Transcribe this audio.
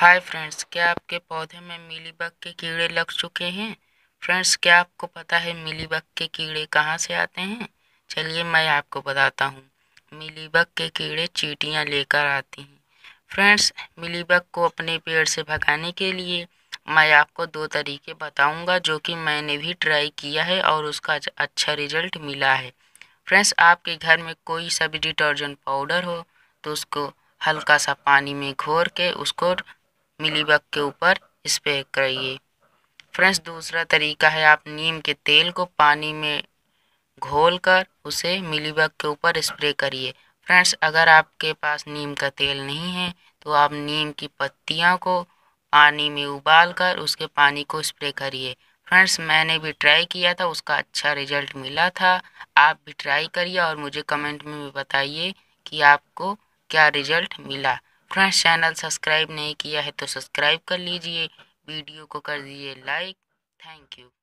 hi friends क्या आपके पौधे में मिलीबग के कीड़े लग चुके हैं फ्रेंड्स क्या आपको पता है मिलीबग के कीड़े कहाँ से आते हैं चलिए मैं आपको बताता हूँ मिलीबग के कीड़े चीटियाँ लेकर आती हैं फ्रेंड्स मिलीबग को अपने पेड़ से भगाने के लिए मैं आपको दो तरीके बताऊंगा जो कि मैंने भी ट्राई किया है और उसका अच्छा रिजल्ट मिला है फ्रेंड्स आपके घर में कोई सा भी डिटर्जेंट पाउडर हो तो उसको हल्का सा पानी में घोर के उसको मिली बग के ऊपर स्प्रे करिए फ्रेंड्स दूसरा तरीका है आप नीम के तेल को पानी में घोल कर उसे मिलीबग के ऊपर स्प्रे करिए फ्रेंड्स अगर आपके पास नीम का तेल नहीं है तो आप नीम की पत्तियाँ को पानी में उबाल कर उसके पानी को स्प्रे करिए फ्रेंड्स मैंने भी ट्राई किया था उसका अच्छा रिजल्ट मिला था आप भी ट्राई करिए और मुझे कमेंट में भी बताइए कि आपको क्या रिजल्ट मिला फ्रेंड्स चैनल सब्सक्राइब नहीं किया है तो सब्सक्राइब कर लीजिए वीडियो को कर दीजिए लाइक थैंक यू